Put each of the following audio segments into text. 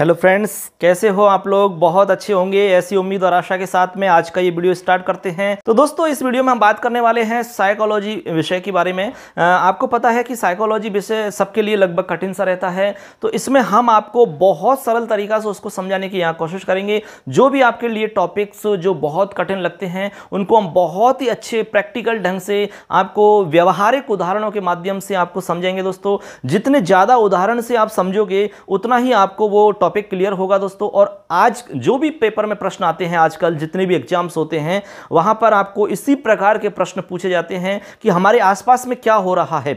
hello friends कैसे हो आप लोग बहुत अच्छे होंगे ऐसी उम्मीद और आशा के साथ में आज का ये वीडियो स्टार्ट करते हैं तो दोस्तों इस वीडियो में हम बात करने वाले हैं साइकोलॉजी विषय के बारे में आपको पता है कि साइकोलॉजी विषय सबके लिए लगभग कठिन सा रहता है तो इसमें हम आपको बहुत सरल तरीका से उसको समझाने की यहाँ कोशिश करेंगे जो भी आपके लिए टॉपिक्स जो बहुत कठिन लगते हैं उनको हम बहुत ही अच्छे प्रैक्टिकल ढंग से आपको व्यवहारिक उदाहरणों के माध्यम से आपको समझेंगे दोस्तों जितने ज़्यादा उदाहरण से आप समझोगे उतना ही आपको वो टॉपिक क्लियर होगा दोस्तों और आज जो भी पेपर में प्रश्न आते हैं आजकल जितने भी एग्जाम्स होते हैं वहां पर आपको इसी प्रकार के प्रश्न पूछे जाते हैं कि हमारे आसपास में क्या हो रहा है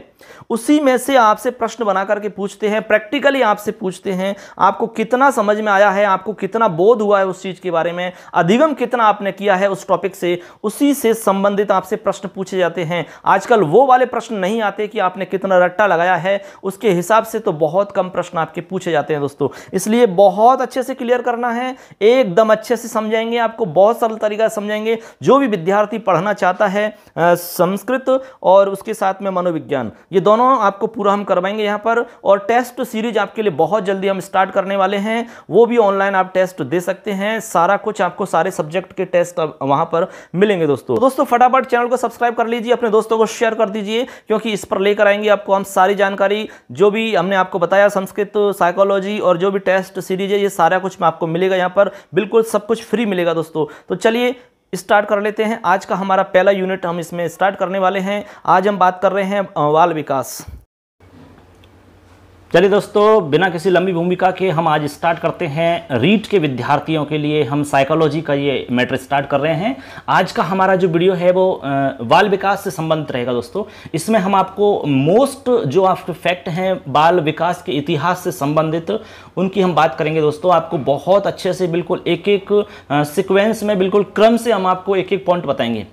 उसी में से आपसे प्रश्न बना करके पूछते हैं प्रैक्टिकली आपसे पूछते हैं आपको कितना समझ में आया है आपको कितना बोध हुआ है उस चीज़ के बारे में अधिगम कितना आपने किया है उस टॉपिक से उसी से संबंधित आपसे प्रश्न पूछे जाते हैं आजकल वो वाले प्रश्न नहीं आते कि आपने कितना रट्टा लगाया है उसके हिसाब से तो बहुत कम प्रश्न आपके पूछे जाते हैं दोस्तों इसलिए बहुत अच्छे से क्लियर करना है एकदम अच्छे से समझाएंगे आपको बहुत सरल तरीका समझाएंगे जो भी विद्यार्थी पढ़ना चाहता है संस्कृत और उसके साथ में मनोविज्ञान ये दोनों आपको पूरा हम करवाएंगे यहाँ पर और टेस्ट सीरीज आपके लिए बहुत जल्दी हम स्टार्ट करने वाले हैं वो भी ऑनलाइन आप टेस्ट दे सकते हैं सारा कुछ आपको सारे सब्जेक्ट के टेस्ट वहाँ पर मिलेंगे दोस्तों दोस्तों फटाफट चैनल को सब्सक्राइब कर लीजिए अपने दोस्तों को शेयर कर दीजिए क्योंकि इस पर लेकर आएंगे आपको हम सारी जानकारी जो भी हमने आपको बताया संस्कृत साइकोलॉजी और जो भी टेस्ट टेस्ट सीरीज है ये सारा कुछ में आपको मिलेगा यहाँ पर बिल्कुल सब कुछ फ्री मिलेगा दोस्तों तो चलिए स्टार्ट कर लेते हैं आज का हमारा पहला यूनिट हम इसमें स्टार्ट करने वाले हैं आज हम बात कर रहे हैं बाल विकास चलिए दोस्तों बिना किसी लंबी भूमिका के हम आज स्टार्ट करते हैं रीट के विद्यार्थियों के लिए हम साइकोलॉजी का ये मैटर स्टार्ट कर रहे हैं आज का हमारा जो वीडियो है वो बाल विकास से संबंधित रहेगा दोस्तों इसमें हम आपको मोस्ट जो आपके फैक्ट हैं बाल विकास के इतिहास से संबंधित उनकी हम बात करेंगे दोस्तों आपको बहुत अच्छे से बिल्कुल एक एक सिक्वेंस में बिल्कुल क्रम से हम आपको एक एक पॉइंट बताएंगे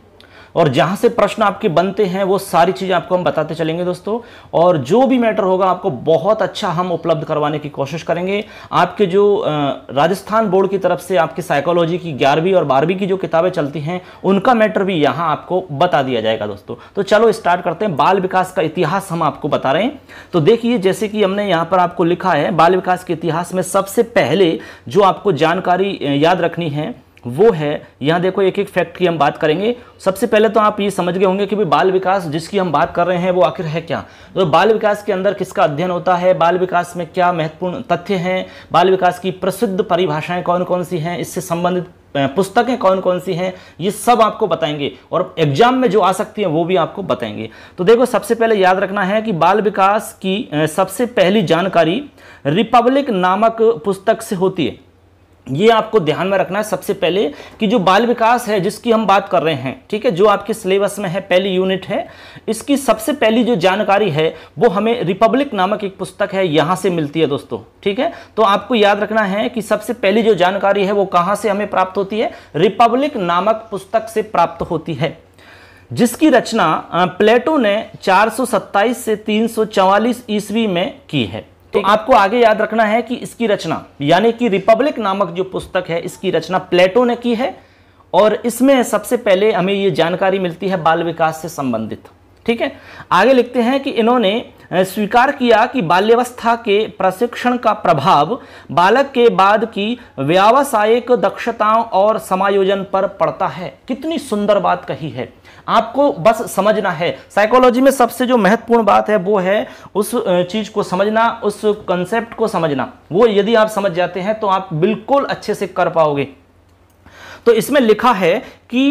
और जहाँ से प्रश्न आपके बनते हैं वो सारी चीज़ें आपको हम बताते चलेंगे दोस्तों और जो भी मैटर होगा आपको बहुत अच्छा हम उपलब्ध करवाने की कोशिश करेंगे आपके जो राजस्थान बोर्ड की तरफ से आपकी साइकोलॉजी की ग्यारहवीं और बारहवीं की जो किताबें चलती हैं उनका मैटर भी यहाँ आपको बता दिया जाएगा दोस्तों तो चलो स्टार्ट करते हैं बाल विकास का इतिहास हम आपको बता रहे हैं तो देखिए जैसे कि हमने यहाँ पर आपको लिखा है बाल विकास के इतिहास में सबसे पहले जो आपको जानकारी याद रखनी है वो है यहाँ देखो एक एक फैक्ट की हम बात करेंगे सबसे पहले तो आप ये समझ गए होंगे कि भाई बाल विकास जिसकी हम बात कर रहे हैं वो आखिर है क्या तो बाल विकास के अंदर किसका अध्ययन होता है बाल विकास में क्या महत्वपूर्ण तथ्य हैं बाल विकास की प्रसिद्ध परिभाषाएं कौन कौन सी हैं इससे संबंधित पुस्तकें कौन कौन सी हैं ये सब आपको बताएंगे और एग्जाम में जो आ सकती हैं वो भी आपको बताएंगे तो देखो सबसे पहले याद रखना है कि बाल विकास की सबसे पहली जानकारी रिपब्लिक नामक पुस्तक से होती है ये आपको ध्यान में रखना है सबसे पहले कि जो बाल विकास है जिसकी हम बात कर रहे हैं ठीक है जो आपके सिलेबस में है पहली यूनिट है इसकी सबसे पहली जो जानकारी है वो हमें रिपब्लिक नामक एक पुस्तक है यहाँ से मिलती है दोस्तों ठीक है तो आपको याद रखना है कि सबसे पहली जो जानकारी है वो कहाँ से हमें प्राप्त होती है रिपब्लिक नामक पुस्तक से प्राप्त होती है जिसकी रचना प्लेटो ने चार से तीन ईस्वी में की है तो आपको आगे याद रखना है कि इसकी रचना यानी कि रिपब्लिक नामक जो पुस्तक है इसकी रचना प्लेटो ने की है और इसमें सबसे पहले हमें ये जानकारी मिलती है बाल विकास से संबंधित ठीक है आगे लिखते हैं कि इन्होंने स्वीकार किया कि बाल्यवस्था के प्रशिक्षण का प्रभाव बालक के बाद की व्यावसायिक दक्षताओं और समायोजन पर पड़ता है कितनी सुंदर बात कही है आपको बस समझना है साइकोलॉजी में सबसे जो महत्वपूर्ण बात है वो है उस चीज़ को समझना उस कंसेप्ट को समझना वो यदि आप समझ जाते हैं तो आप बिल्कुल अच्छे से कर पाओगे तो इसमें लिखा है कि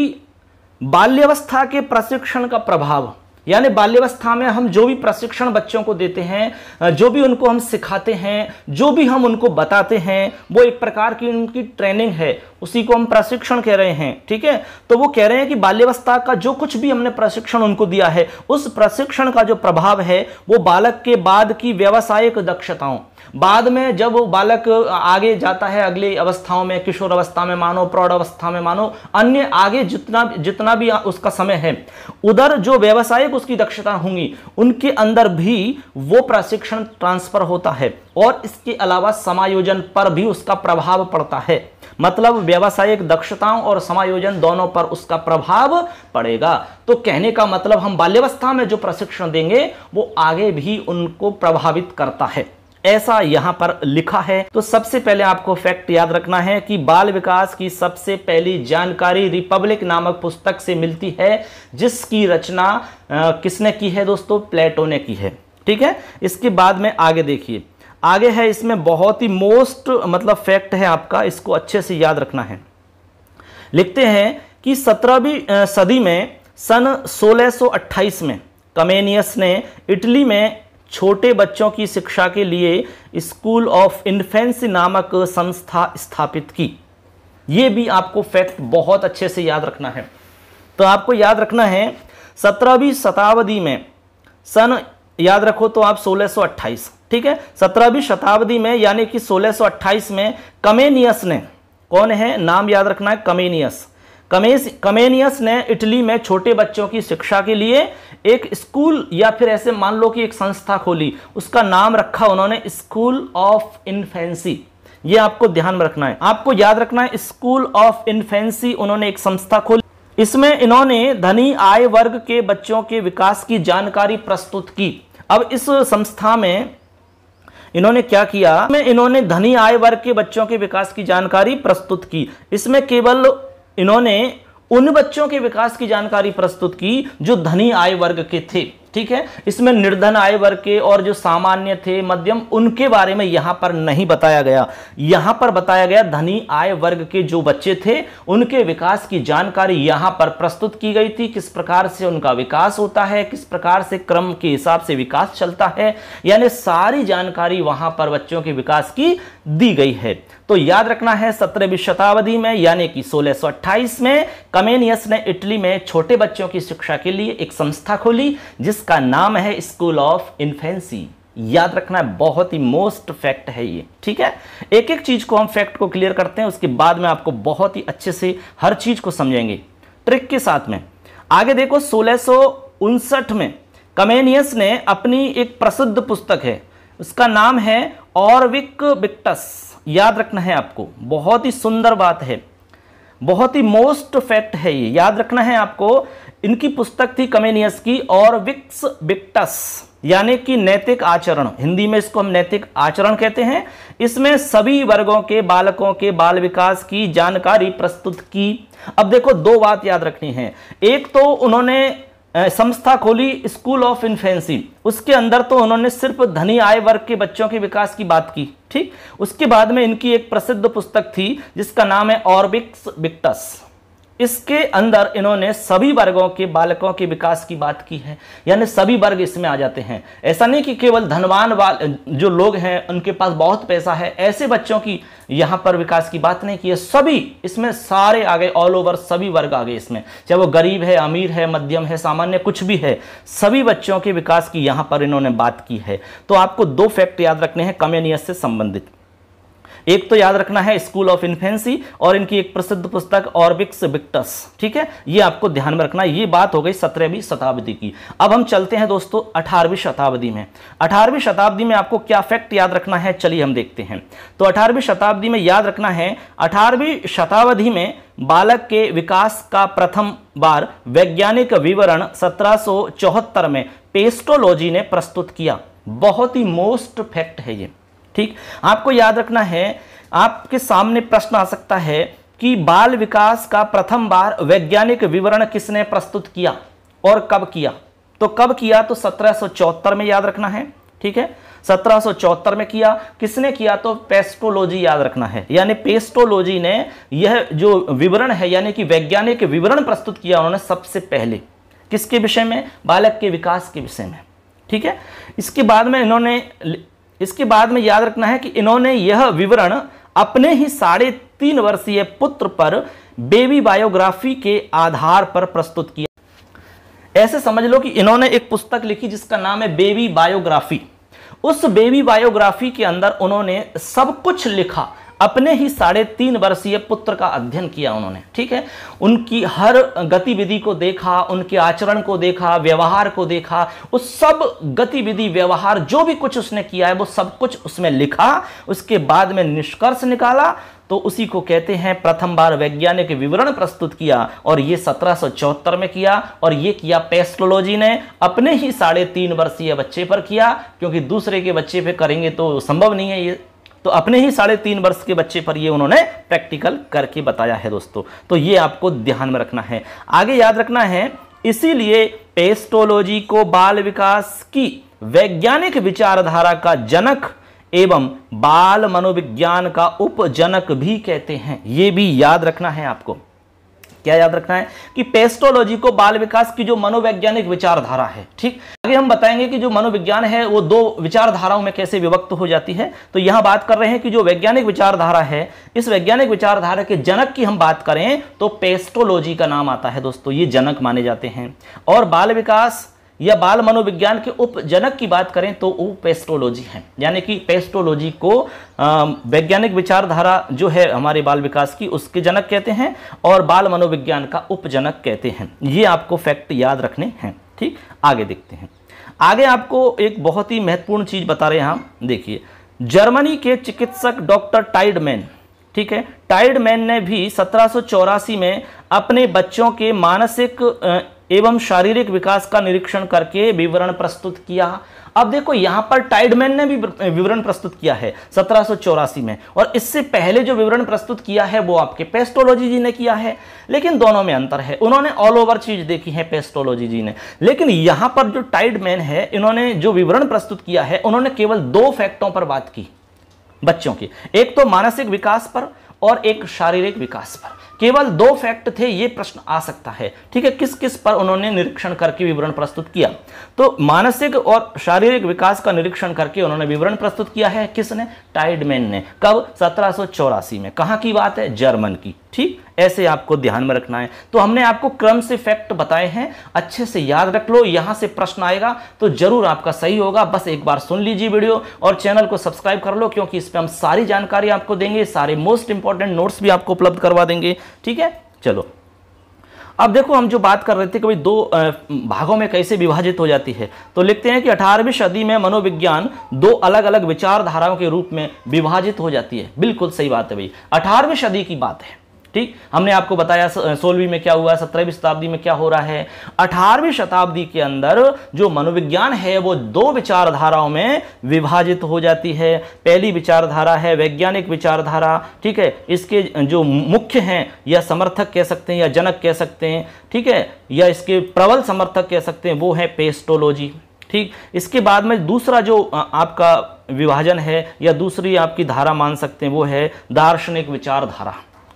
बाल्यवस्था के प्रशिक्षण का प्रभाव यानी बाल्यवस्था में हम जो भी प्रशिक्षण बच्चों को देते हैं जो भी उनको हम सिखाते हैं जो भी हम उनको बताते हैं वो एक प्रकार की उनकी ट्रेनिंग है उसी को हम प्रशिक्षण कह रहे हैं ठीक है तो वो कह रहे हैं कि बाल्यवस्था का जो कुछ भी हमने प्रशिक्षण उनको दिया है उस प्रशिक्षण का जो प्रभाव है वो बालक के बाद की व्यावसायिक दक्षताओं बाद में जब वो बालक आगे जाता है अगली अवस्थाओं में किशोर अवस्था में मानो प्रौढ़ अवस्था में मानो अन्य आगे जितना जितना भी उसका समय है उधर जो व्यवसायिक उसकी दक्षता होंगी उनके अंदर भी वो प्रशिक्षण ट्रांसफर होता है और इसके अलावा समायोजन पर भी उसका प्रभाव पड़ता है मतलब व्यावसायिक दक्षताओं और समायोजन दोनों पर उसका प्रभाव पड़ेगा तो कहने का मतलब हम बाल्यावस्था में जो प्रशिक्षण देंगे वो आगे भी उनको प्रभावित करता है ऐसा यहां पर लिखा है तो सबसे पहले आपको फैक्ट याद रखना है कि बाल विकास की सबसे पहली जानकारी रिपब्लिक नामक पुस्तक से मिलती है जिसकी रचना आ, किसने की है दोस्तों प्लेटो ने की है ठीक है इसके बाद में आगे देखिए आगे है इसमें बहुत ही मोस्ट मतलब फैक्ट है आपका इसको अच्छे से याद रखना है लिखते हैं कि सत्रहवीं सदी में सन सोलह में कमेनियस ने इटली में छोटे बच्चों की शिक्षा के लिए स्कूल ऑफ इन्फेंस नामक संस्था स्थापित की ये भी आपको फैक्ट बहुत अच्छे से याद रखना है तो आपको याद रखना है सत्रहवीं शताब्दी में सन याद रखो तो आप 1628 ठीक है सत्रहवीं शताब्दी में यानी कि 1628 में कमेनियस ने कौन है नाम याद रखना है कमेनियस कमेस कमेनियस ने इटली में छोटे बच्चों की शिक्षा के लिए एक स्कूल या फिर ऐसे मान लो कि एक संस्था खोली उसका नाम रखा उन्होंने स्कूल ऑफ इन्फेंसी ये आपको ध्यान में रखना है आपको याद रखना है स्कूल ऑफ इन्फेंसी उन्होंने एक संस्था खोली इसमें इन्होंने धनी आय वर्ग के बच्चों के विकास की जानकारी प्रस्तुत की अब इस संस्था में इन्होंने क्या किया में इन्होंने धनी आय वर्ग के बच्चों के विकास की जानकारी प्रस्तुत की इसमें केवल इन्होंने उन बच्चों के विकास की जानकारी प्रस्तुत की जो धनी आय वर्ग के थे ठीक है इसमें निर्धन आय वर्ग के और जो सामान्य थे मध्यम उनके बारे में यहां पर नहीं बताया गया यहां पर बताया गया धनी आय वर्ग के जो बच्चे थे उनके विकास की जानकारी यहां पर प्रस्तुत की गई थी किस प्रकार से उनका विकास होता है किस प्रकार से क्रम के हिसाब से विकास चलता है यानी सारी जानकारी वहां पर बच्चों के विकास की दी गई है तो याद रखना है सत्रहवीं शताब्दी में यानी कि सोलह में कमेनियस ने इटली में छोटे बच्चों की शिक्षा के लिए एक संस्था खोली जिस जिसका नाम है स्कूल ऑफ इन्फेंसी याद रखना है बहुत ही मोस्ट फैक्ट है ये ठीक है एक एक चीज को हम फैक्ट को क्लियर करते हैं उसके बाद में आपको बहुत ही अच्छे से हर चीज को समझेंगे ट्रिक के साथ में आगे देखो सोलह में कमेनियस ने अपनी एक प्रसिद्ध पुस्तक है उसका नाम है ऑर्विक विक्टस याद रखना है आपको बहुत ही सुंदर बात है बहुत ही मोस्ट फैक्ट है ये याद रखना है आपको इनकी पुस्तक थी कमेनियस की और विक्स विक्टस यानी कि नैतिक आचरण हिंदी में इसको हम नैतिक आचरण कहते हैं इसमें सभी वर्गों के बालकों के बाल विकास की जानकारी प्रस्तुत की अब देखो दो बात याद रखनी है एक तो उन्होंने संस्था खोली स्कूल ऑफ इन्फेंसी उसके अंदर तो उन्होंने सिर्फ धनी आय वर्ग के बच्चों के विकास की बात की ठीक उसके बाद में इनकी एक प्रसिद्ध पुस्तक थी जिसका नाम है ऑर्बिक्स विक्टस इसके अंदर इन्होंने सभी वर्गों के बालकों के विकास की बात की है यानी सभी वर्ग इसमें आ जाते हैं ऐसा नहीं कि केवल धनवान जो लोग हैं उनके पास बहुत पैसा है ऐसे बच्चों की यहाँ पर विकास की बात नहीं की है सभी इसमें सारे आ गए ऑल ओवर सभी वर्ग आ गए इसमें चाहे वो गरीब है अमीर है मध्यम है सामान्य कुछ भी है सभी बच्चों के विकास की यहाँ पर इन्होंने बात की है तो आपको दो फैक्ट याद रखने हैं कमेनियस से संबंधित एक तो याद रखना है स्कूल ऑफ इन्फेंसी और इनकी एक प्रसिद्ध पुस्तक ऑर्बिक्स विक्टस ठीक है ये आपको ध्यान में रखना ये बात हो गई सत्रहवीं शताब्दी की अब हम चलते हैं दोस्तों अठारहवीं शताब्दी में अठारहवीं शताब्दी में आपको क्या फैक्ट याद रखना है चलिए हम देखते हैं तो अठारहवीं शताब्दी में याद रखना है अठारहवीं शताब्दी में बालक के विकास का प्रथम बार वैज्ञानिक विवरण सत्रह में पेस्टोलॉजी ने प्रस्तुत किया बहुत ही मोस्ट फैक्ट है ये ठीक आपको याद रखना है आपके सामने प्रश्न आ सकता है कि बाल विकास का प्रथम बार वैज्ञानिक विवरण किसने प्रस्तुत किया और कब किया तो कब किया तो सत्रह में याद रखना है ठीक है सत्रह में किया किसने किया तो पेस्टोलॉजी याद रखना है यानी पेस्टोलॉजी ने यह जो विवरण है यानी कि वैज्ञानिक विवरण प्रस्तुत किया उन्होंने सबसे पहले किसके विषय में बालक के विकास के विषय में ठीक है इसके बाद में इन्होंने इसके बाद में याद रखना है कि इन्होंने यह विवरण अपने ही साढ़े तीन वर्षीय पुत्र पर बेबी बायोग्राफी के आधार पर प्रस्तुत किया ऐसे समझ लो कि इन्होंने एक पुस्तक लिखी जिसका नाम है बेबी बायोग्राफी उस बेबी बायोग्राफी के अंदर उन्होंने सब कुछ लिखा अपने ही साढ़े तीन वर्षीय पुत्र का अध्ययन किया उन्होंने ठीक है उनकी हर गतिविधि को देखा उनके आचरण को देखा व्यवहार को देखा उस सब गतिविधि व्यवहार जो भी कुछ उसने किया है वो सब कुछ उसमें लिखा उसके बाद में निष्कर्ष निकाला तो उसी को कहते हैं प्रथम बार वैज्ञानिक विवरण प्रस्तुत किया और ये सत्रह में किया और ये किया पेस्ट्रोलॉजी ने अपने ही साढ़े तीन वर्षीय बच्चे पर किया क्योंकि दूसरे के बच्चे पे करेंगे तो संभव नहीं है ये तो अपने ही साढ़े तीन वर्ष के बच्चे पर ये उन्होंने प्रैक्टिकल करके बताया है दोस्तों तो ये आपको ध्यान में रखना है आगे याद रखना है इसीलिए पेस्टोलॉजी को बाल विकास की वैज्ञानिक विचारधारा का जनक एवं बाल मनोविज्ञान का उपजनक भी कहते हैं ये भी याद रखना है आपको क्या याद रखना है कि पेस्टोलॉजी को बाल विकास की जो मनोवैज्ञानिक विचारधारा है ठीक आगे हम बताएंगे कि जो मनोविज्ञान है वो दो विचारधाराओं में कैसे विभक्त हो जाती है तो यहां बात कर रहे हैं कि जो वैज्ञानिक विचारधारा है इस वैज्ञानिक विचारधारा के जनक की हम बात करें तो पेस्टोलॉजी का नाम आता है दोस्तों ये जनक माने जाते हैं और बाल विकास या बाल मनोविज्ञान के उपजनक की बात करें तो वो पेस्ट्रोलॉजी है यानी कि पेस्ट्रोलॉजी को वैज्ञानिक विचारधारा जो है हमारे बाल विकास की उसके जनक कहते हैं और बाल मनोविज्ञान का उपजनक कहते हैं ये आपको फैक्ट याद रखने हैं ठीक आगे देखते हैं आगे आपको एक बहुत ही महत्वपूर्ण चीज़ बता रहे हैं हम देखिए जर्मनी के चिकित्सक डॉक्टर टाइडमैन ठीक है टाइडमैन ने भी सत्रह में अपने बच्चों के मानसिक एवं शारीरिक विकास का निरीक्षण करके विवरण प्रस्तुत किया अब देखो यहां पर टाइडमैन ने भी विवरण प्रस्तुत किया है सत्रह में और इससे पहले जो विवरण प्रस्तुत किया है वो आपके पेस्टोलॉजी जी ने किया है लेकिन दोनों में अंतर है उन्होंने ऑल ओवर चीज देखी है पेस्टोलॉजी जी ने लेकिन यहां पर जो टाइडमैन है इन्होंने जो विवरण प्रस्तुत किया है उन्होंने केवल दो फैक्टों पर बात की बच्चों की एक तो मानसिक विकास पर और एक शारीरिक विकास पर केवल दो फैक्ट थे ये प्रश्न आ सकता है ठीक है किस किस पर उन्होंने निरीक्षण करके विवरण प्रस्तुत किया तो मानसिक और शारीरिक विकास का निरीक्षण करके उन्होंने विवरण प्रस्तुत किया है किसने टाइडमैन ने कब सत्रह में कहा की बात है जर्मन की ठीक ऐसे आपको ध्यान में रखना है तो हमने आपको क्रम से फैक्ट बताए हैं अच्छे से याद रख लो यहाँ से प्रश्न आएगा तो जरूर आपका सही होगा बस एक बार सुन लीजिए वीडियो और चैनल को सब्सक्राइब कर लो क्योंकि इस पर हम सारी जानकारी आपको देंगे सारे मोस्ट इंपॉर्टेंट नोट्स भी आपको उपलब्ध करवा देंगे ठीक है चलो अब देखो हम जो बात कर रहे थे कि दो भागों में कैसे विभाजित हो जाती है तो लिखते हैं कि 18वीं सदी में मनोविज्ञान दो अलग अलग विचारधाराओं के रूप में विभाजित हो जाती है बिल्कुल सही बात है भाई 18वीं सदी की बात है ठीक हमने आपको बताया सोलहवीं में क्या हुआ सत्रहवीं शताब्दी में क्या हो रहा है अठारहवीं शताब्दी के अंदर जो मनोविज्ञान है वो दो विचारधाराओं में विभाजित हो जाती है पहली विचारधारा है वैज्ञानिक विचारधारा ठीक है इसके जो मुख्य हैं या समर्थक कह सकते हैं या जनक कह सकते हैं ठीक है या इसके प्रबल समर्थक कह सकते हैं वो है पेस्टोलॉजी ठीक इसके बाद में दूसरा जो आपका विभाजन है या दूसरी आपकी धारा मान सकते हैं वो है दार्शनिक विचारधारा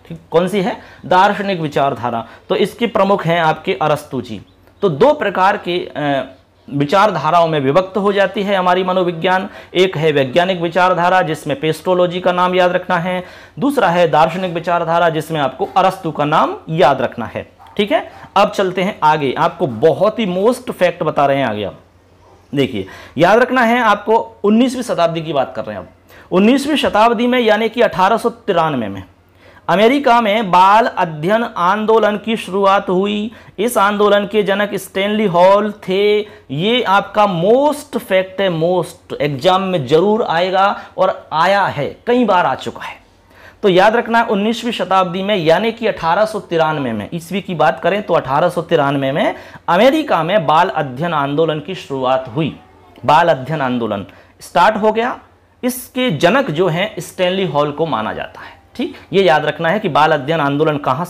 ठीक कौन सी है दार्शनिक विचारधारा तो इसके प्रमुख हैं आपके अरस्तु जी तो दो प्रकार के विचारधाराओं में विभक्त हो जाती है हमारी मनोविज्ञान एक है वैज्ञानिक विचारधारा जिसमें पेस्टोलॉजी का नाम याद रखना है दूसरा है दार्शनिक विचारधारा जिसमें आपको अरस्तु का नाम याद रखना है ठीक है अब चलते हैं आगे आपको बहुत ही मोस्ट फैक्ट बता रहे हैं आगे आप देखिए याद रखना है आपको 19वीं शताब्दी की बात कर रहे हैं अब 19वीं शताब्दी में यानी कि अठारह में अमेरिका में बाल अध्ययन आंदोलन की शुरुआत हुई इस आंदोलन के जनक स्टेनली हॉल थे ये आपका मोस्ट फैक्ट है मोस्ट एग्जाम में जरूर आएगा और आया है कई बार आ चुका है तो याद रखना है उन्नीसवीं शताब्दी में यानी कि अठारह में ईस्वी की बात करें तो अठारह में अमेरिका में बाल अध्ययन आंदोलन की शुरुआत हुई बाल अध्ययन आंदोलन स्टार्ट हो गया इसके जनक जो हैं स्टेनली हॉल को माना जाता है ठीक ये याद रखना है कि बाल अध्ययन आंदोलन कहाँ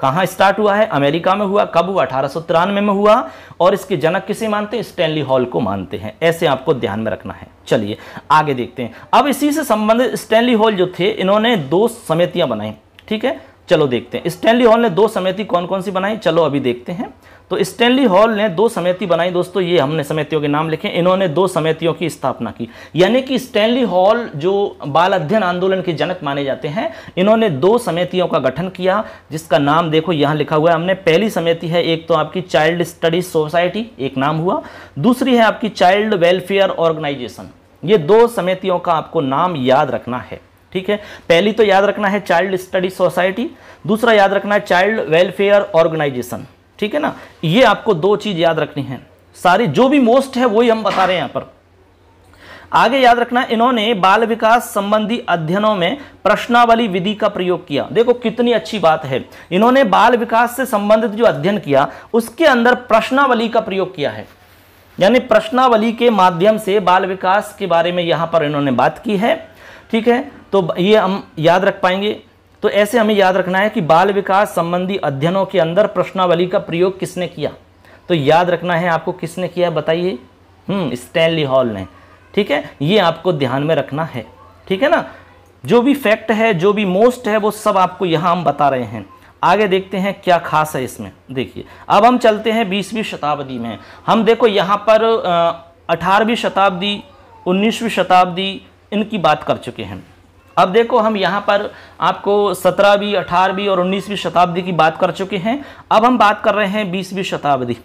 कहाँ स्टार्ट हुआ है अमेरिका में हुआ कब हुआ अठारह तिरानवे में हुआ और इसके जनक किसे मानते हैं स्टैनली हॉल को मानते हैं ऐसे आपको ध्यान में रखना है चलिए आगे देखते हैं अब इसी से संबंधित स्टैनली हॉल जो थे इन्होंने दो समितियाँ बनाई ठीक है चलो देखते हैं स्टैनली हॉल ने दो समिति कौन कौन सी बनाई चलो अभी देखते हैं तो स्टैनली हॉल ने दो समिति बनाई दोस्तों ये हमने समितियों के नाम लिखे इन्होंने दो समितियों की स्थापना की यानी कि स्टैनली हॉल जो बाल अध्ययन आंदोलन के जनक माने जाते हैं इन्होंने दो समितियों का गठन किया जिसका नाम देखो यहाँ लिखा हुआ है हमने पहली समिति है एक तो आपकी चाइल्ड स्टडीज सोसाइटी एक नाम हुआ दूसरी है आपकी चाइल्ड वेलफेयर ऑर्गेनाइजेशन ये दो समितियों का आपको नाम याद रखना है ठीक है पहली तो याद रखना है चाइल्ड स्टडी सोसाइटी दूसरा याद रखना है चाइल्ड वेलफेयर ऑर्गेनाइजेशन ठीक है ना ये आपको दो चीज़ याद रखनी है सारी जो भी मोस्ट है वही हम बता रहे हैं यहां पर आगे याद रखना इन्होंने बाल विकास संबंधी अध्ययनों में प्रश्नावली विधि का प्रयोग किया देखो कितनी अच्छी बात है इन्होंने बाल विकास से संबंधित जो अध्ययन किया उसके अंदर प्रश्नावली का प्रयोग किया है यानी प्रश्नावली के माध्यम से बाल विकास के बारे में यहां पर इन्होंने बात की है ठीक है तो ये हम याद रख पाएंगे तो ऐसे हमें याद रखना है कि बाल विकास संबंधी अध्ययनों के अंदर प्रश्नावली का प्रयोग किसने किया तो याद रखना है आपको किसने किया बताइए हम्म, स्टैनली हॉल ने ठीक है ये आपको ध्यान में रखना है ठीक है ना जो भी फैक्ट है जो भी मोस्ट है वो सब आपको यहाँ हम बता रहे हैं आगे देखते हैं क्या खास है इसमें देखिए अब हम चलते हैं बीसवीं शताब्दी में हम देखो यहाँ पर अठारहवीं शताब्दी उन्नीसवीं शताब्दी इनकी बात कर चुके हैं अब देखो हम यहाँ पर आपको सत्रहवीं अठारहवीं और उन्नीसवीं शताब्दी की बात कर चुके हैं अब हम बात कर रहे हैं बीसवीं शताब्दी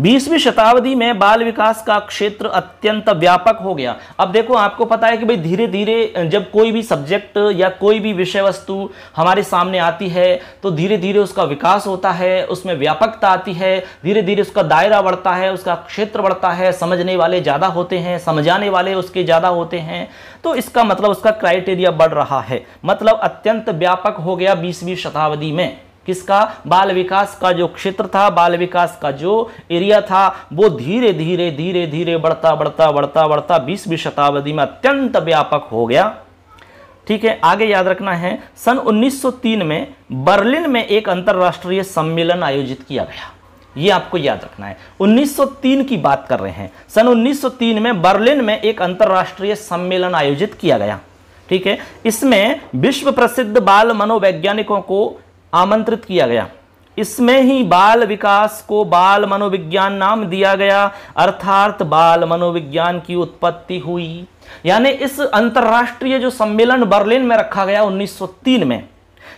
बीसवीं शताब्दी में बाल विकास का क्षेत्र अत्यंत व्यापक हो गया अब देखो आपको पता है कि भाई धीरे धीरे जब कोई भी सब्जेक्ट या कोई भी विषय वस्तु हमारे सामने आती है तो धीरे धीरे उसका विकास होता है उसमें व्यापकता आती है धीरे धीरे उसका दायरा बढ़ता है उसका क्षेत्र बढ़ता है समझने वाले ज़्यादा होते हैं समझाने वाले उसके ज़्यादा होते हैं तो इसका मतलब उसका क्राइटेरिया बढ़ रहा है मतलब अत्यंत व्यापक हो गया बीसवीं शताब्दी में किसका बाल विकास का जो क्षेत्र था बाल विकास का जो एरिया था वो धीरे धीरे धीरे धीरे बढ़ता बढ़ता बढ़ता बढ़ता बीसवीं शताब्दी में अत्यंत व्यापक हो गया ठीक है आगे याद रखना है सन 1903 में बर्लिन में एक अंतर्राष्ट्रीय सम्मेलन आयोजित किया गया ये आपको याद रखना है 1903 की बात कर रहे हैं सन 1903 में बर्लिन में एक अंतर्राष्ट्रीय सम्मेलन आयोजित किया गया ठीक है इसमें विश्व प्रसिद्ध बाल मनोवैज्ञानिकों को आमंत्रित किया गया इसमें ही बाल विकास को बाल मनोविज्ञान नाम दिया गया अर्थात बाल मनोविज्ञान की उत्पत्ति हुई यानी इस अंतर्राष्ट्रीय जो सम्मेलन बर्लिन में रखा गया 1903 में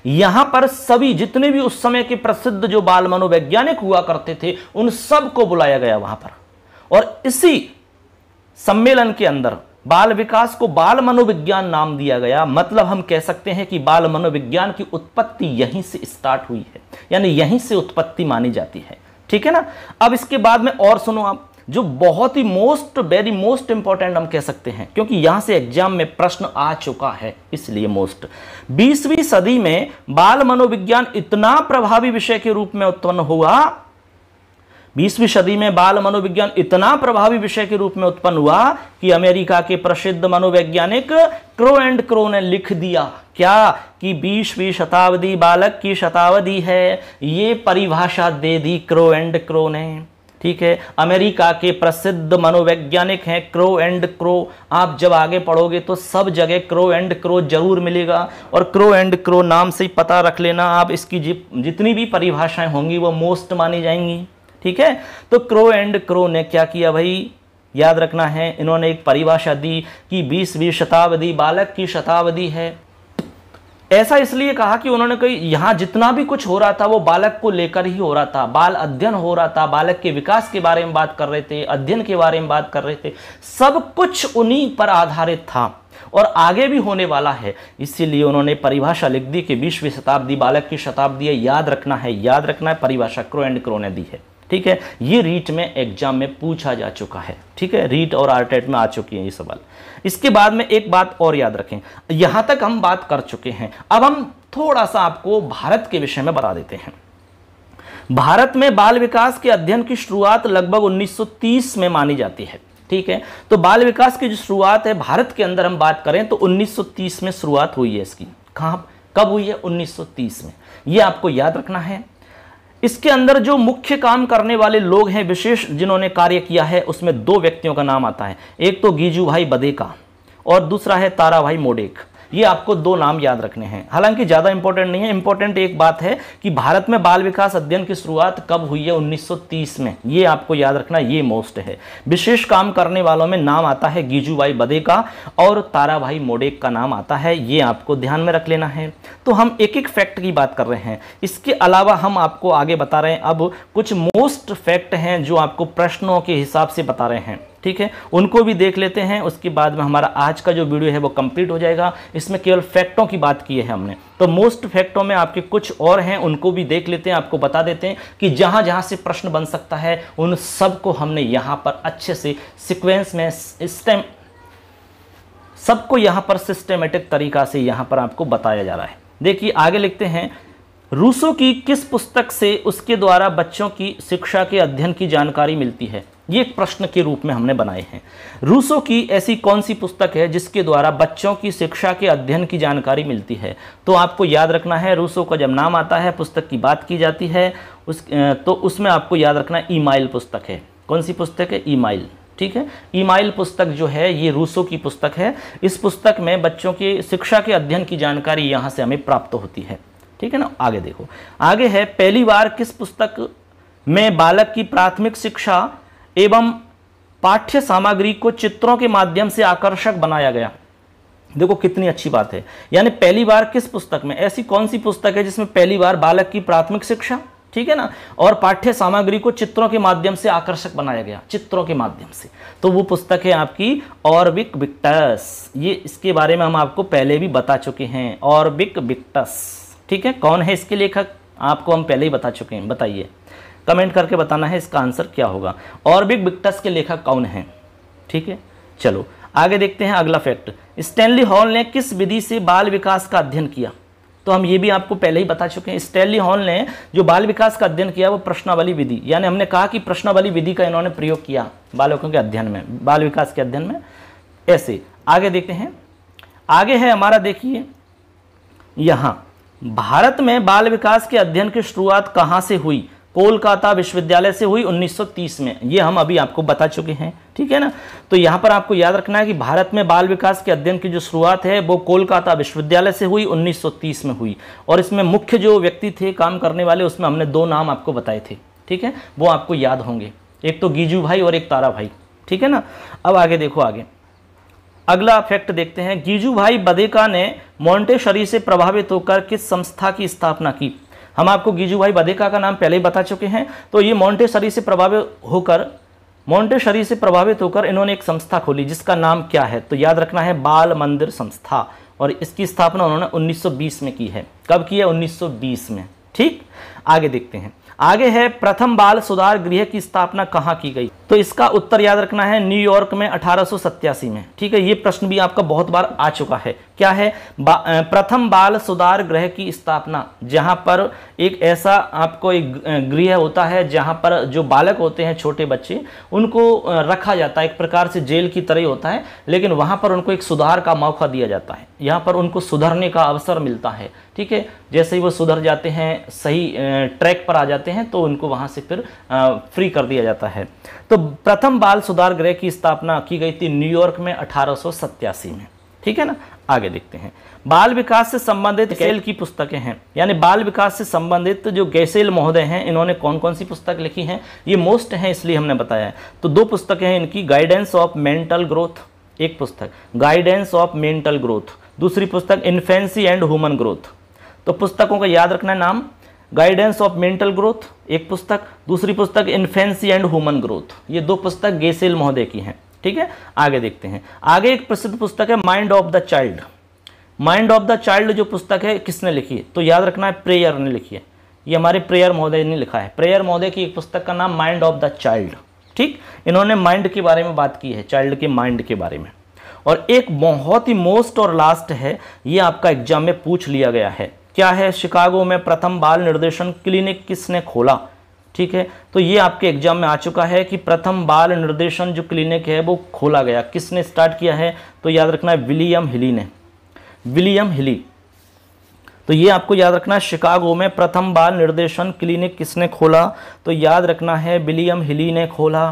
यहां पर सभी जितने भी उस समय के प्रसिद्ध जो बाल मनोवैज्ञानिक हुआ करते थे उन सबको बुलाया गया वहां पर और इसी सम्मेलन के अंदर बाल विकास को बाल मनोविज्ञान नाम दिया गया मतलब हम कह सकते हैं कि बाल मनोविज्ञान की उत्पत्ति यहीं से स्टार्ट हुई है यानी यहीं से उत्पत्ति मानी जाती है ठीक है ना अब इसके बाद में और सुनो आप जो बहुत ही मोस्ट वेरी मोस्ट इंपॉर्टेंट हम कह सकते हैं क्योंकि यहां से एग्जाम में प्रश्न आ चुका है इसलिए मोस्ट 20वीं सदी में बाल मनोविज्ञान इतना प्रभावी विषय के रूप में उत्पन्न हुआ बीसवीं सदी में बाल मनोविज्ञान इतना प्रभावी विषय के रूप में उत्पन्न हुआ कि अमेरिका के प्रसिद्ध मनोवैज्ञानिक क्रो एंड क्रो ने लिख दिया क्या कि बीसवीं शताब्दी बालक की शताब्दी है ये परिभाषा दे दी क्रो एंड क्रो ने ठीक है अमेरिका के प्रसिद्ध मनोवैज्ञानिक हैं क्रो एंड क्रो आप जब आगे पढ़ोगे तो सब जगह क्रो एंड क्रो जरूर मिलेगा और क्रो एंड क्रो नाम से ही पता रख लेना आप इसकी जितनी भी परिभाषाएं होंगी वो मोस्ट मानी जाएंगी ठीक है तो क्रो एंड क्रो ने क्या किया भाई याद रखना है इन्होंने एक परिभाषा दी कि बीसवीं शताब्दी बालक की शताब्दी है ऐसा इसलिए कहा कि उन्होंने कही यहाँ जितना भी कुछ हो रहा था वो बालक को लेकर ही हो रहा था बाल अध्ययन हो रहा था बालक के विकास के बारे में बात कर रहे थे अध्ययन के बारे में बात कर रहे थे सब कुछ उन्हीं पर आधारित था और आगे भी होने वाला है इसीलिए उन्होंने परिभाषा लिख दी कि बीसवीं शताब्दी बालक की शताब्दी है याद रखना है याद रखना है परिभाषा क्रो एंड क्रो ने दी है ठीक है ये रीट में एग्जाम में पूछा जा चुका है ठीक है रीट और आरटेट e में आ चुकी है ये सवाल इसके बाद में एक बात और याद रखें यहां तक हम बात कर चुके हैं अब हम थोड़ा सा आपको भारत के विषय में बता देते हैं भारत में बाल विकास के अध्ययन की शुरुआत लगभग 1930 में मानी जाती है ठीक है तो बाल विकास की जो शुरुआत है भारत के अंदर हम बात करें तो 1930 में शुरुआत हुई है इसकी कहा कब हुई है 1930 में ये आपको याद रखना है इसके अंदर जो मुख्य काम करने वाले लोग हैं विशेष जिन्होंने कार्य किया है उसमें दो व्यक्तियों का नाम आता है एक तो गीजू भाई बदेका और दूसरा है तारा भाई मोडेक ये आपको दो नाम याद रखने हैं हालांकि ज़्यादा इंपॉर्टेंट नहीं है इंपॉर्टेंट एक बात है कि भारत में बाल विकास अध्ययन की शुरुआत कब हुई है 1930 में ये आपको याद रखना ये मोस्ट है विशेष काम करने वालों में नाम आता है भाई बदे का और ताराभाई मोडेक का नाम आता है ये आपको ध्यान में रख लेना है तो हम एक एक फैक्ट की बात कर रहे हैं इसके अलावा हम आपको आगे बता रहे हैं अब कुछ मोस्ट फैक्ट हैं जो आपको प्रश्नों के हिसाब से बता रहे हैं ठीक है उनको भी देख लेते हैं उसके बाद में हमारा आज का जो वीडियो है वो कंप्लीट हो जाएगा इसमें केवल फैक्टों की बात की है हमने तो मोस्ट फैक्टों में आपके कुछ और हैं उनको भी देख लेते हैं आपको बता देते हैं कि जहां जहां से प्रश्न बन सकता है उन सब को हमने यहाँ पर अच्छे से सिक्वेंस में स्टेम सबको यहाँ पर सिस्टमेटिक तरीका से यहाँ पर आपको बताया जा रहा है देखिए आगे लिखते हैं रूसो की किस पुस्तक से उसके द्वारा बच्चों की शिक्षा के अध्ययन की जानकारी मिलती है ये प्रश्न के रूप में हमने बनाए हैं रूसो की ऐसी कौन सी पुस्तक है जिसके द्वारा बच्चों की शिक्षा के अध्ययन की जानकारी मिलती है तो आपको याद रखना है रूसो का जब नाम आता है पुस्तक की बात की जाती है उस तो उसमें आपको याद रखना ई माइल पुस्तक है कौन सी पुस्तक है ई माइल ठीक है ईमाइल पुस्तक जो है ये रूसो की पुस्तक है इस पुस्तक में बच्चों की शिक्षा के अध्ययन की जानकारी यहाँ से हमें प्राप्त होती है ठीक है ना आगे देखो आगे है पहली बार किस पुस्तक में बालक की प्राथमिक शिक्षा एवं पाठ्य सामग्री को चित्रों के माध्यम से आकर्षक बनाया गया देखो कितनी अच्छी बात है यानी पहली बार किस पुस्तक में ऐसी कौन सी पुस्तक है जिसमें पहली बार बालक की प्राथमिक शिक्षा ठीक है ना और पाठ्य सामग्री को चित्रों के माध्यम से आकर्षक बनाया गया चित्रों के माध्यम से तो वो पुस्तक है आपकी ऑर्बिक विक्टस ये इसके बारे में हम आपको पहले भी बता चुके हैं ऑर्बिक विक्टस ठीक है कौन है इसके लेखक आपको हम पहले ही बता चुके हैं बताइए कमेंट करके बताना है इसका आंसर क्या होगा बिग बिक्टस के लेखक कौन हैं ठीक है चलो आगे देखते हैं अगला फैक्ट स्टैनली हॉल ने किस विधि से बाल विकास का अध्ययन किया तो हम ये भी आपको पहले ही बता चुके हैं स्टैनली हॉल ने जो बाल विकास का अध्ययन किया वो प्रश्नावली विधि यानी हमने कहा कि प्रश्नावली विधि का इन्होंने प्रयोग किया बालकों के अध्ययन में बाल विकास के अध्ययन में ऐसे आगे देखते हैं आगे है हमारा देखिए यहाँ भारत में बाल विकास के अध्ययन की शुरुआत कहाँ से हुई कोलकाता विश्वविद्यालय से हुई 1930 में ये हम अभी आपको बता चुके हैं ठीक है ना तो यहाँ पर आपको याद रखना है कि भारत में बाल विकास के अध्ययन की जो शुरुआत है वो कोलकाता विश्वविद्यालय से हुई 1930 में हुई और इसमें मुख्य जो व्यक्ति थे काम करने वाले उसमें हमने दो नाम आपको बताए थे ठीक है वो आपको याद होंगे एक तो गीजू भाई और एक तारा भाई ठीक है ना अब आगे देखो आगे अगला फैक्ट देखते हैं गीजू भाई बदेका ने मोन्टेशरी से प्रभावित होकर किस संस्था की स्थापना की हम आपको गिजू भाई बदेका का नाम पहले ही बता चुके हैं तो ये शरीर से प्रभावित होकर शरीर से प्रभावित होकर इन्होंने एक संस्था खोली जिसका नाम क्या है तो याद रखना है बाल मंदिर संस्था और इसकी स्थापना उन्होंने 1920 में की है कब की है 1920 में ठीक आगे देखते हैं आगे है प्रथम बाल सुधार गृह की स्थापना कहाँ की गई तो इसका उत्तर याद रखना है न्यूयॉर्क में अठारह में ठीक है ये प्रश्न भी आपका बहुत बार आ चुका है क्या है बा, प्रथम बाल सुधार गृह की स्थापना जहां पर एक ऐसा आपको एक गृह होता है जहां पर जो बालक होते हैं छोटे बच्चे उनको रखा जाता है एक प्रकार से जेल की तरह होता है लेकिन वहां पर उनको एक सुधार का मौका दिया जाता है यहां पर उनको सुधरने का अवसर मिलता है ठीक है जैसे ही वो सुधर जाते हैं सही ट्रैक पर आ जाते हैं तो उनको वहां से फिर फ्री कर दिया जाता है तो प्रथम बाल सुधार गृह की स्थापना की गई थी न्यूयॉर्क में अठारह में ठीक है ना आगे देखते हैं बाल विकास से संबंधित गैसेल की पुस्तकें हैं यानी बाल विकास से संबंधित जो गैसेल महोदय हैं इन्होंने कौन कौन सी पुस्तक लिखी हैं ये मोस्ट हैं इसलिए हमने बताया है तो दो पुस्तकें हैं इनकी गाइडेंस ऑफ मेंटल ग्रोथ एक पुस्तक गाइडेंस ऑफ मेंटल ग्रोथ दूसरी पुस्तक इन्फेंसी एंड ह्यूमन ग्रोथ तो पुस्तकों का याद रखना नाम गाइडेंस ऑफ मेंटल ग्रोथ एक पुस्तक दूसरी पुस्तक इन्फेंसी एंड ह्यूमन ग्रोथ ये दो पुस्तक गेसेल महोदय की हैं ठीक है आगे देखते हैं आगे एक प्रसिद्ध पुस्तक है mind of the child mind of the child जो पुस्तक है किसने लिखी है तो याद रखना है प्रेयर ने लिखी है ये हमारे प्रेयर महोदय ने लिखा है प्रेयर महोदय की एक पुस्तक का नाम माइंड ऑफ द चाइल्ड ठीक इन्होंने माइंड के बारे में बात की है चाइल्ड के माइंड के बारे में और एक बहुत ही मोस्ट और लास्ट है ये आपका एग्जाम में पूछ लिया गया है क्या है शिकागो में प्रथम बाल निर्देशन क्लिनिक किसने खोला ठीक है तो ये आपके एग्जाम में आ चुका है कि प्रथम बाल निर्देशन जो क्लिनिक है वो खोला गया किसने स्टार्ट किया है तो याद रखना है विलियम हिली ने विलियम हिली तो ये आपको याद रखना है शिकागो में प्रथम बाल निर्देशन क्लिनिक किसने खोला तो याद रखना है विलियम हिली ने खोला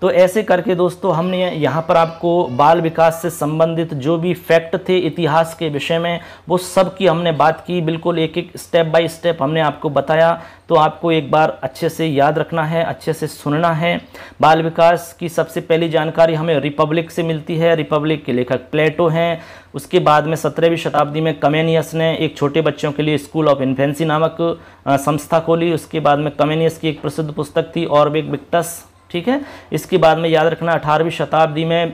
तो ऐसे करके दोस्तों हमने यहाँ पर आपको बाल विकास से संबंधित जो भी फैक्ट थे इतिहास के विषय में वो सब की हमने बात की बिल्कुल एक एक स्टेप बाय स्टेप हमने आपको बताया तो आपको एक बार अच्छे से याद रखना है अच्छे से सुनना है बाल विकास की सबसे पहली जानकारी हमें रिपब्लिक से मिलती है रिपब्लिक के लेखक प्लेटो हैं उसके बाद में सत्रहवीं शताब्दी में कमेनियस ने एक छोटे बच्चों के लिए स्कूल ऑफ इन्फेंसी नामक संस्था खोली उसके बाद में कमेनियस की एक प्रसिद्ध पुस्तक थी और एक विक्टस ठीक है इसके बाद में याद रखना अठारहवीं शताब्दी में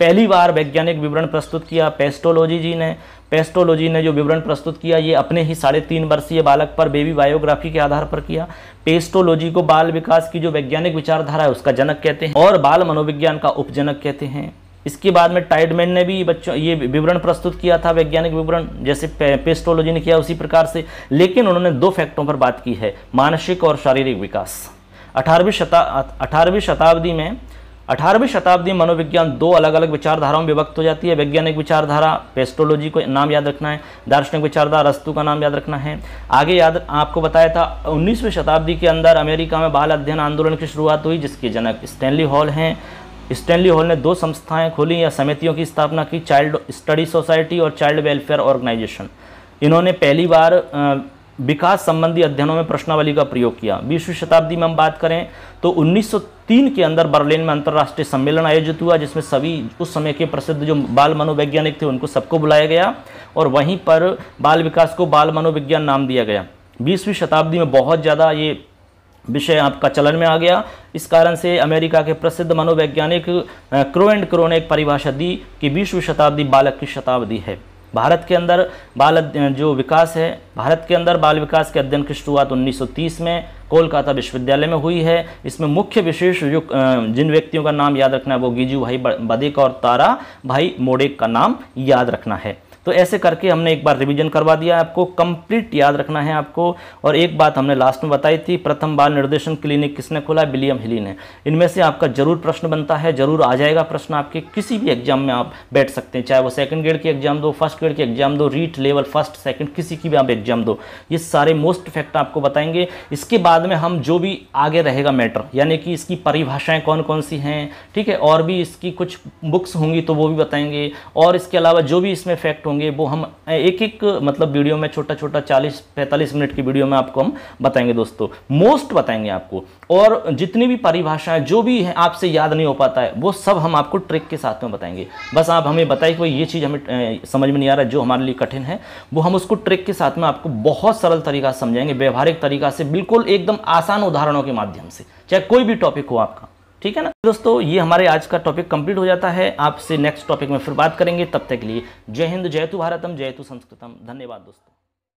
पहली बार वैज्ञानिक विवरण प्रस्तुत किया पेस्टोलॉजी जी ने पेस्टोलॉजी ने जो विवरण प्रस्तुत किया ये अपने ही साढ़े तीन वर्षीय बालक पर बेबी बायोग्राफी के आधार पर किया पेस्टोलॉजी को बाल विकास की जो वैज्ञानिक विचारधारा है उसका जनक कहते हैं और बाल मनोविज्ञान का उपजनक कहते हैं इसके बाद में टाइडमैन ने भी बच्चों ये विवरण प्रस्तुत किया था वैज्ञानिक विवरण जैसे पे, पेस्टोलॉजी ने किया उसी प्रकार से लेकिन उन्होंने दो फैक्टों पर बात की है मानसिक और शारीरिक विकास अठारहवीं शता अठारहवीं शताब्दी में अठारहवीं शताब्दी मनोविज्ञान दो अलग अलग विचारधाराओं में विभक्त हो जाती है वैज्ञानिक विचारधारा पेस्ट्रोलॉजी को नाम याद रखना है दार्शनिक विचारधारा रस्तु का नाम याद रखना है आगे याद आपको बताया था उन्नीसवीं शताब्दी के अंदर अमेरिका में बाल अध्ययन आंदोलन की शुरुआत हुई जिसके जनक स्टैनली हॉल हैं स्टैनली हॉल ने दो संस्थाएँ खोली या समितियों की स्थापना की चाइल्ड स्टडी सोसाइटी और चाइल्ड वेलफेयर ऑर्गेनाइजेशन इन्होंने पहली बार विकास संबंधी अध्ययनों में प्रश्नावली का प्रयोग किया बीसवीं शताब्दी में हम बात करें तो 1903 के अंदर बर्लिन में अंतर्राष्ट्रीय सम्मेलन आयोजित हुआ जिसमें सभी उस समय के प्रसिद्ध जो बाल मनोवैज्ञानिक थे उनको सबको बुलाया गया और वहीं पर बाल विकास को बाल मनोविज्ञान नाम दिया गया बीसवीं शताब्दी में बहुत ज़्यादा ये विषय आपका चलन में आ गया इस कारण से अमेरिका के प्रसिद्ध मनोवैज्ञानिक क्रो एंड क्रो ने एक परिभाषा दी कि बीसवीं शताब्दी बालक की शताब्दी है भारत के अंदर बाल जो विकास है भारत के अंदर बाल विकास के अध्ययन की शुरुआत 1930 में कोलकाता विश्वविद्यालय में हुई है इसमें मुख्य विशेष जो जिन व्यक्तियों का नाम याद रखना है वो गिजू भाई बदेक और तारा भाई मोडेक का नाम याद रखना है तो ऐसे करके हमने एक बार रिवीजन करवा दिया आपको कंप्लीट याद रखना है आपको और एक बात हमने लास्ट में बताई थी प्रथम बाल निर्देशन क्लिनिक किसने खोला है विलियम हिली ने इनमें से आपका जरूर प्रश्न बनता है जरूर आ जाएगा प्रश्न आपके किसी भी एग्जाम में आप बैठ सकते हैं चाहे वो सेकंड ग्रेड की एग्जाम दो फर्स्ट ग्रेड की एग्जाम दो रीट लेवल फर्स्ट सेकेंड किसी की भी आप एग्जाम दो ये सारे मोस्ट फैक्ट आपको बताएंगे इसके बाद में हम जो भी आगे रहेगा मैटर यानी कि इसकी परिभाषाएं कौन कौन सी हैं ठीक है और भी इसकी कुछ बुक्स होंगी तो वो भी बताएंगे और इसके अलावा जो भी इसमें फैक्ट होंगे वो हम एक एक मतलब वीडियो में छोटा छोटा 40 45 मिनट की वीडियो में आपको हम बताएंगे दोस्तों मोस्ट बताएंगे आपको और जितनी भी परिभाषाएं जो भी है आपसे याद नहीं हो पाता है वो सब हम आपको ट्रिक के साथ में बताएंगे बस आप हमें बताइए कि ये चीज़ हमें समझ में नहीं आ रहा जो हमारे लिए कठिन है वो हम उसको ट्रिक के साथ में आपको बहुत सरल तरीका समझाएंगे व्यवहारिक तरीका से बिल्कुल एकदम आसान उदाहरणों के माध्यम से चाहे कोई भी टॉपिक हो आपका ठीक है ना दोस्तों ये हमारे आज का टॉपिक कंप्लीट हो जाता है आपसे नेक्स्ट टॉपिक में फिर बात करेंगे तब तक के लिए जय हिंद जय तु भारतम जय तु संस्कृतम धन्यवाद दोस्तों